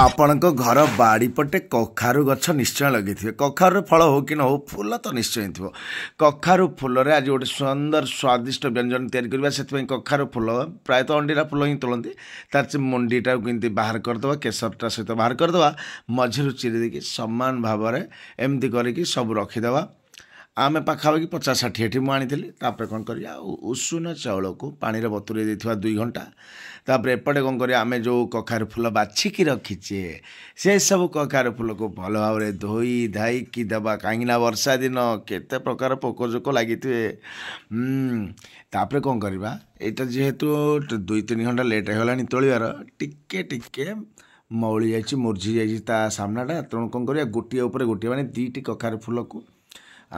ଆପଣଙ୍କ ଘର ବାଡ଼ିପଟେ କଖାରୁ ଗଛ ନିଶ୍ଚୟ ଲଗେଇଥିବ କଖାରୁ ଫଳ ହେଉ କି ନ ହେଉ ଫୁଲ ତ ନିଶ୍ଚୟ ହିଁ ଥିବ କଖାରୁ ଫୁଲରେ ଆଜି ଗୋଟେ ସୁନ୍ଦର ସ୍ୱାଦିଷ୍ଟ ବ୍ୟଞ୍ଜନ ତିଆରି କରିବା ସେଥିପାଇଁ କଖାରୁ ଫୁଲ ପ୍ରାୟତଃ ଅଣ୍ଡିରା ଫୁଲ ହିଁ ତୋଳନ୍ତି ତାର ସେ ମୁଣ୍ଡିଟାକୁ କେମିତି ବାହାର କରିଦେବା କେଶରଟା ସହିତ ବାହାର କରିଦେବା ମଝିରୁ ଚିରି ଦେଇକି ସମାନ ଭାବରେ ଏମିତି କରିକି ସବୁ ରଖିଦେବା ଆମେ ପାଖାପାଖି ପଚାଶ ଷାଠିଏଠି ମୁଁ ଆଣିଥିଲି ତାପରେ କ'ଣ କରିବା ଆଉ ଉଷୁନ ଚାଉଳକୁ ପାଣିରେ ବତୁରାଇ ଦେଇଥିବା ଦୁଇ ଘଣ୍ଟା ତାପରେ ଏପଟେ କ'ଣ କରିବା ଆମେ ଯେଉଁ କଖାରୁ ଫୁଲ ବାଛିକି ରଖିଛେ ସେସବୁ କଖାରୁ ଫୁଲକୁ ଭଲ ଭାବରେ ଧୋଇ ଧାଇକି ଦେବା କାହିଁକିନା ବର୍ଷା ଦିନ କେତେ ପ୍ରକାର ପୋକ ଜୋକ ଲାଗିଥିବେ ତାପରେ କ'ଣ କରିବା ଏଇଟା ଯେହେତୁ ଦୁଇ ତିନି ଘଣ୍ଟା ଲେଟ୍ ହେଇଗଲାଣି ତୋଳିବାର ଟିକେ ଟିକେ ମଉଳି ଯାଇଛି ମୁରଝି ଯାଇଛି ତା ସାମ୍ନାଟା ତେଣୁ କ'ଣ କରିବା ଗୋଟିଏ ଉପରେ ଗୋଟିଏ ମାନେ ଦୁଇଟି କଖାରୁ ଫୁଲକୁ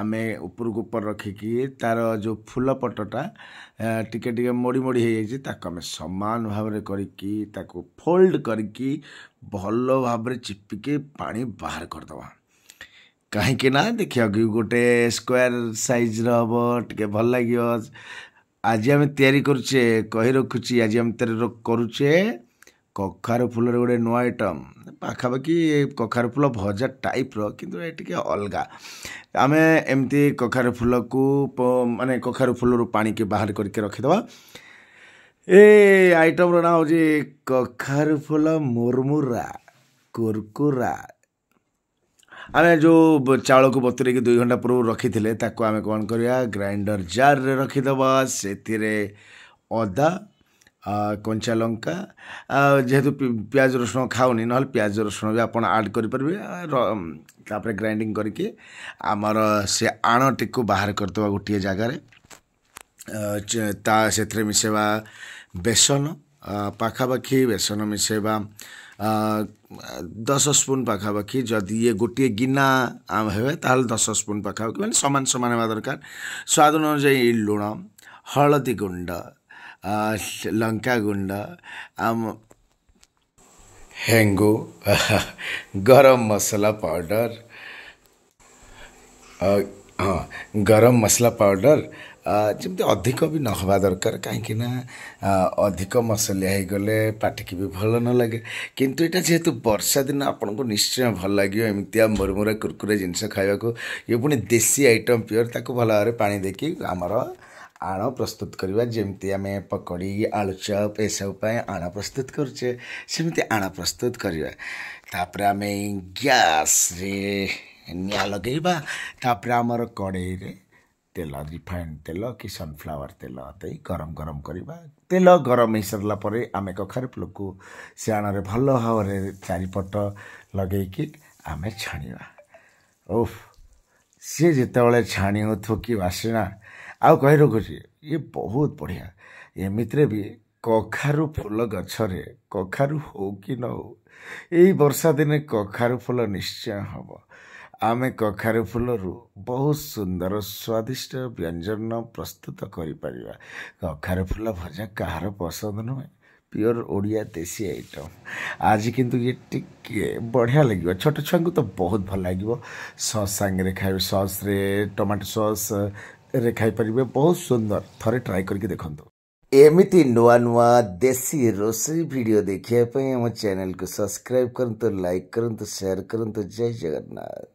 ଆମେ ଉପରକୁ ଉପର ରଖିକି ତା'ର ଯେଉଁ ଫୁଲ ପଟଟା ଟିକେ ଟିକେ ମୋଡ଼ି ମୋଡ଼ି ହେଇଯାଇଛି ତାକୁ ଆମେ ସମାନ ଭାବରେ କରିକି ତାକୁ ଫୋଲ୍ଡ କରିକି ଭଲ ଭାବରେ ଚିପିକି ପାଣି ବାହାର କରିଦେବା କାହିଁକି ନା ଦେଖିବାକୁ ଗୋଟେ ସ୍କୋୟାର ସାଇଜ୍ର ହେବ ଟିକେ ଭଲ ଲାଗିବ ଆଜି ଆମେ ତିଆରି କରୁଛେ କହି ରଖୁଛି ଆଜି ଆମେ ତିଆରି କରୁଛେ କଖାରୁ ଫୁଲର ଗୋଟେ ନୂଆ ଆଇଟମ୍ ପାଖାପାଖି କଖାରୁ ଫୁଲ ଭଜା ଟାଇପ୍ର କିନ୍ତୁ ଏ ଟିକିଏ ଅଲଗା ଆମେ ଏମିତି କଖାରୁ ଫୁଲକୁ ମାନେ କଖାରୁ ଫୁଲରୁ ପାଣିକି ବାହାର କରିକି ରଖିଦେବା ଏ ଆଇଟମ୍ର ନାଁ ହେଉଛି କଖାରୁ ଫୁଲ ମୁରମୁରା କୁରକୁରା ଆମେ ଯେଉଁ ଚାଉଳକୁ ବତୁରେଇକି ଦୁଇ ଘଣ୍ଟା ପୂର୍ବରୁ ରଖିଥିଲେ ତାକୁ ଆମେ କ'ଣ କରିବା ଗ୍ରାଇଣ୍ଡର୍ ଜାର୍ରେ ରଖିଦେବା ସେଥିରେ ଅଦା କଞ୍ଚା ଲଙ୍କା ଯେହେତୁ ପିଆଜ ରସୁଣ ଖାଉନି ନହେଲେ ପିଆଜ ରସୁଣ ବି ଆପଣ ଆଡ଼୍ କରିପାରିବେ ତାପରେ ଗ୍ରାଇଣ୍ଡିଂ କରିକି ଆମର ସେ ଆଣଟିକୁ ବାହାର କରିଦେବା ଗୋଟିଏ ଜାଗାରେ ତା ସେଥିରେ ମିଶେଇବା ବେସନ ପାଖାପାଖି ବେସନ ମିଶେଇବା ଦଶ ସ୍ପୁନ୍ ପାଖାପାଖି ଯଦି ଇଏ ଗୋଟିଏ ଗିନା ହେବେ ତାହେଲେ ଦଶ ସ୍ପୁନ୍ ପାଖାପାଖି ମାନେ ସମାନ ସମାନ ହେବା ଦରକାର ସ୍ୱାଦ ଅନୁଯାୟୀ ଲୁଣ ହଳଦୀ ଗୁଣ୍ଡ लङ्कागुण्ड आम हेङ्गो गरम मसला पाउडर गरम मसला पाउडर ଯେମିତି अधिक ବି ନ ହେବା ଦରକାର କାହିଁକିନା ଅଧିକ ମସଲିଆ ହୋଇଗଲେ ପାଟିକି ବି ଭଲ ନ ଲାଗେ କିନ୍ତୁ ଏଇଟା ଯେହେତୁ ବର୍ଷା ଦିନ ଆପଣଙ୍କୁ ନିଶ୍ଚୟ ଭଲ ଲାଗିବ ଏମିତିଆ मुरमुरा कुरकुरे ଜିନିଷ ଖାଇବାକୁ ଇଏ ପୁଣି ଦେଶୀ ଆଇଟମ୍ ପିଓର ତାକୁ ଭଲ ଭାବରେ ପାଣି ଦେଇକି ଆମର ଆଣ ପ୍ରସ୍ତୁତ କରିବା ଯେମିତି ଆମେ ପକୋଡ଼ି ଆଳୁଚପ୍ ଏସବୁ ପାଇଁ ଆଣ ପ୍ରସ୍ତୁତ କରୁଛେ ସେମିତି ଆଣ ପ୍ରସ୍ତୁତ କରିବା ତାପରେ ଆମେ ଗ୍ୟାସ୍ରେ ନିଆଁ ଲଗାଇବା ତାପରେ ଆମର କଡ଼େଇରେ ତେଲ ରିଫାଇନ୍ ତେଲ କି ସନଫ୍ଲାୱାର ତେଲ ଦେଇ ଗରମ ଗରମ କରିବା ତେଲ ଗରମ ହୋଇସାରିଲା ପରେ ଆମେ କଖାରୁ ଫୁଲକୁ ସେ ଆଣରେ ଭଲ ଭାବରେ ଚାରିପଟ ଲଗେଇକି ଆମେ ଛାଣିବା ଓଫ୍ ସିଏ ଯେତେବେଳେ ଛାଣି ହେଉଥିବ କି ବାସିନା ଆଉ କହି ରଖୁଛି ଇଏ ବହୁତ ବଢ଼ିଆ ଏମିତିରେ ବି କଖାରୁ ଫୁଲ ଗଛରେ କଖାରୁ ହେଉ କି ନ ହେଉ ଏଇ ବର୍ଷା ଦିନେ କଖାରୁ ଫୁଲ ନିଶ୍ଚୟ ହେବ ଆମେ କଖାରୁ ଫୁଲରୁ ବହୁତ ସୁନ୍ଦର ସ୍ୱାଦିଷ୍ଟ ବ୍ୟଞ୍ଜନ ପ୍ରସ୍ତୁତ କରିପାରିବା କଖାରୁ ଫୁଲ ଭଜା କାହାର ପସନ୍ଦ ନୁହେଁ ପିଓର ଓଡ଼ିଆ ଦେଶୀ ଆଇଟମ୍ ଆଜି କିନ୍ତୁ ଇଏ ଟିକେ ବଢ଼ିଆ ଲାଗିବ ଛୋଟ ଛୁଆଙ୍କୁ ତ ବହୁତ ଭଲ ଲାଗିବ ସସ୍ ସାଙ୍ଗରେ ଖାଇବେ ସସ୍ରେ ଟମାଟୋ ସସ୍ खाईपरिवे बहुत सुंदर थे ट्राए करके देखते एमती नुआ नुआ देशी रोसे भिड देखापी चेल को सब्सक्राइब करूँ लाइक करूँ सेयार करूँ जय जगन्नाथ